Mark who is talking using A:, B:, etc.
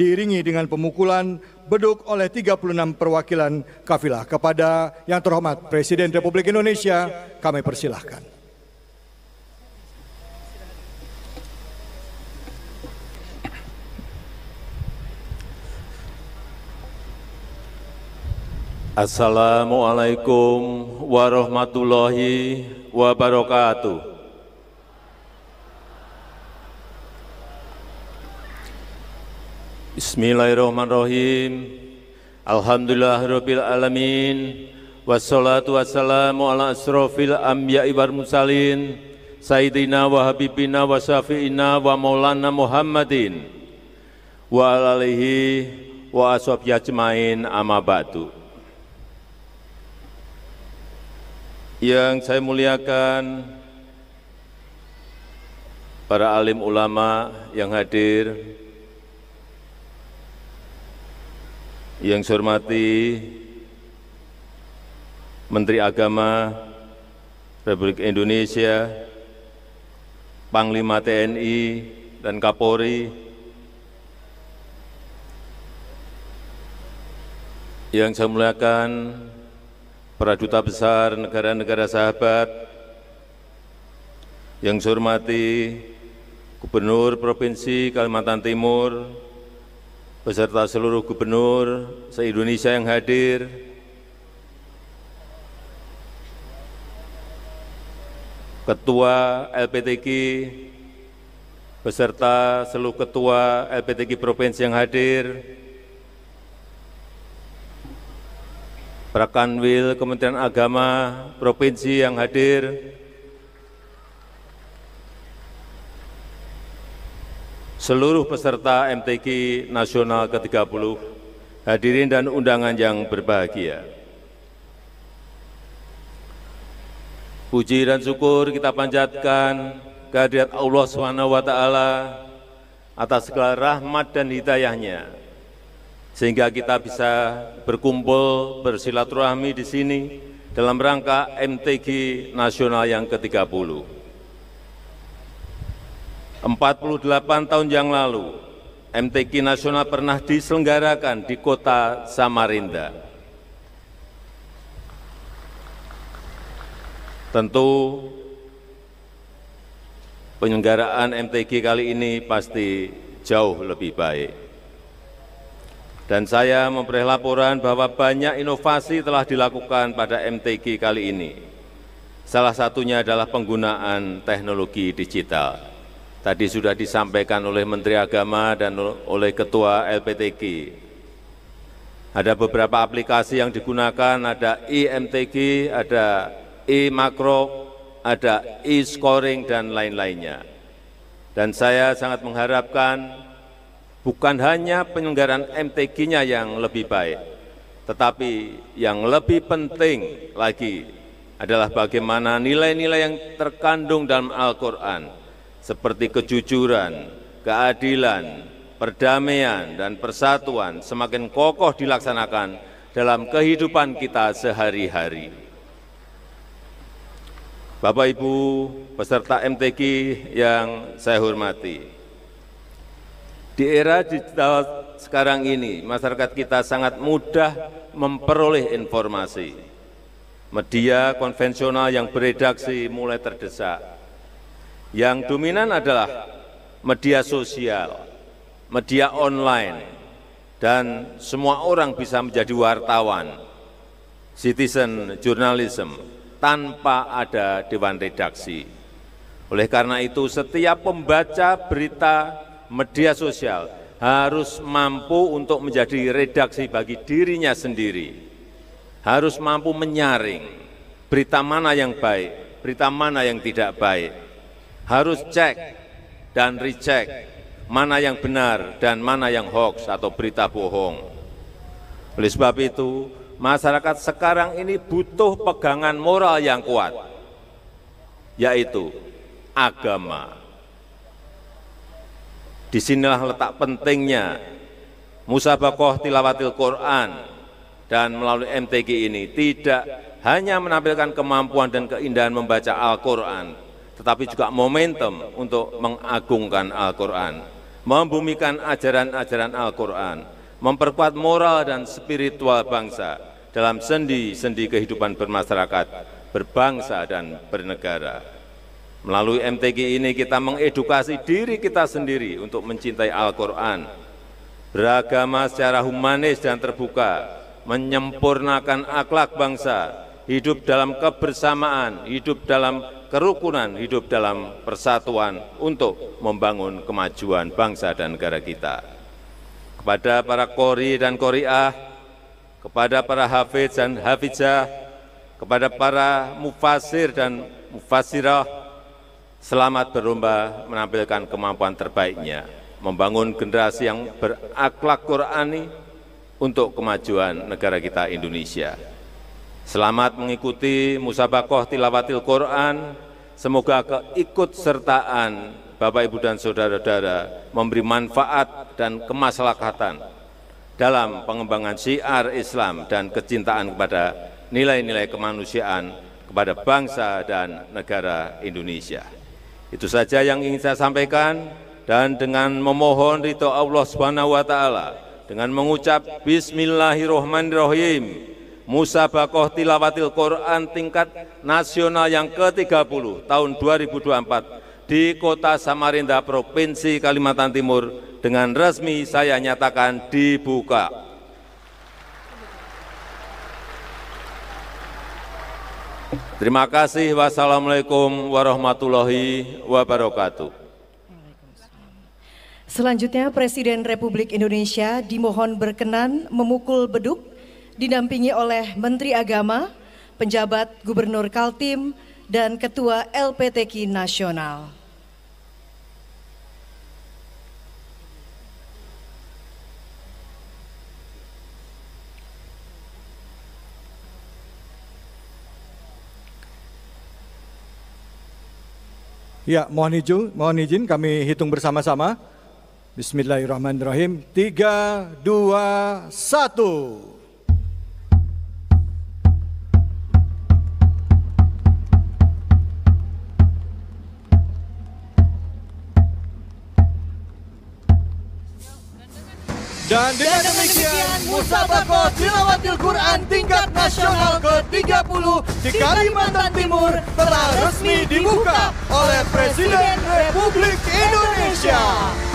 A: diiringi dengan pemukulan beduk oleh 36 perwakilan kafilah. Kepada yang terhormat Presiden Republik Indonesia, kami persilahkan. Assalamualaikum warahmatullahi wabarakatuh. Bismillahirrahmanirrahim. Alhamdulillahirabbil alamin. Wassalatu wassalamu ala asrofil anbiya'i wal mursalin Sayyidina wa habibina wa syafi'ina wa maulana Muhammadin Wa alalihi wa ashabi ajmain amma ba'du Yang saya muliakan para alim ulama yang hadir, Yang saya hormati Menteri Agama Republik Indonesia, Panglima TNI dan Kapolri, yang saya muliakan para duta besar negara-negara sahabat, yang saya hormati Gubernur Provinsi Kalimantan Timur, beserta seluruh gubernur se-Indonesia yang hadir, Ketua LPTG, beserta seluruh Ketua LPTG Provinsi yang hadir, Para Kementerian Agama Provinsi yang hadir, seluruh peserta MTQ Nasional ke-30, hadirin dan undangan yang berbahagia. Puji dan syukur kita panjatkan kehadirat Allah SWT atas segala rahmat dan hidayahnya, sehingga kita bisa berkumpul, bersilaturahmi di sini dalam rangka MTG Nasional yang ke-30. Empat puluh delapan tahun yang lalu, MTQ nasional pernah diselenggarakan di kota Samarinda. Tentu penyelenggaraan MTQ kali ini pasti jauh lebih baik. Dan saya memperoleh laporan bahwa banyak inovasi telah dilakukan pada MTQ kali ini. Salah satunya adalah penggunaan teknologi digital tadi sudah disampaikan oleh Menteri Agama dan oleh Ketua LPTG. Ada beberapa aplikasi yang digunakan, ada IMTG, ada e-makro, ada e-scoring, dan lain-lainnya. Dan saya sangat mengharapkan bukan hanya penyelenggaraan MTG-nya yang lebih baik, tetapi yang lebih penting lagi adalah bagaimana nilai-nilai yang terkandung dalam Al-Quran – seperti kejujuran, keadilan, perdamaian, dan persatuan semakin kokoh dilaksanakan dalam kehidupan kita sehari-hari. Bapak Ibu peserta MTQ yang saya hormati, di era digital sekarang ini masyarakat kita sangat mudah memperoleh informasi. Media konvensional yang beredaksi mulai terdesak yang dominan adalah media sosial, media online, dan semua orang bisa menjadi wartawan, citizen journalism, tanpa ada dewan redaksi. Oleh karena itu, setiap pembaca berita media sosial harus mampu untuk menjadi redaksi bagi dirinya sendiri. Harus mampu menyaring berita mana yang baik, berita mana yang tidak baik harus cek dan recheck mana yang benar dan mana yang hoax atau berita bohong. Oleh sebab itu, masyarakat sekarang ini butuh pegangan moral yang kuat, yaitu agama. Disinilah letak pentingnya musabakoh tilawatil Quran dan melalui MTG ini tidak hanya menampilkan kemampuan dan keindahan membaca Al-Quran, tetapi juga momentum untuk mengagungkan Al-Quran, membumikan ajaran-ajaran Al-Quran, memperkuat moral dan spiritual bangsa dalam sendi-sendi kehidupan bermasyarakat, berbangsa, dan bernegara. Melalui MTG ini kita mengedukasi diri kita sendiri untuk mencintai Al-Quran, beragama secara humanis dan terbuka, menyempurnakan akhlak bangsa, hidup dalam kebersamaan, hidup dalam kerukunan, hidup dalam persatuan untuk membangun kemajuan bangsa dan negara kita. Kepada para kori dan koriah, kepada para hafiz dan hafizah, kepada para mufasir dan mufasirah, selamat berlomba menampilkan kemampuan terbaiknya, membangun generasi yang berakhlak Qurani untuk kemajuan negara kita Indonesia. Selamat mengikuti Musabakoh Tilawatil Quran. Semoga keikutsertaan Bapak, Ibu, dan Saudara-saudara memberi manfaat dan kemaslahatan dalam pengembangan syiar Islam dan kecintaan kepada nilai-nilai kemanusiaan kepada bangsa dan negara Indonesia. Itu saja yang ingin saya sampaikan dan dengan memohon ridho Allah Subhanahu wa taala dengan mengucap bismillahirrahmanirrahim Musabakoh Tilawatil Quran tingkat nasional yang ke-30 tahun 2024 di Kota Samarinda, Provinsi Kalimantan Timur dengan resmi saya nyatakan dibuka. Terima kasih. Wassalamualaikum warahmatullahi wabarakatuh. Selanjutnya Presiden Republik Indonesia dimohon berkenan memukul beduk didampingi oleh Menteri Agama, penjabat Gubernur Kaltim, dan Ketua LPTK Nasional. Ya, mohon izin, mohon izin kami hitung bersama-sama. Bismillahirrahmanirrahim. Tiga, dua, satu. Dan dengan Dan demikian, Musabako Tilawatil Quran tingkat nasional ke-30 di Kalimantan Timur telah resmi dibuka oleh Presiden Republik Indonesia.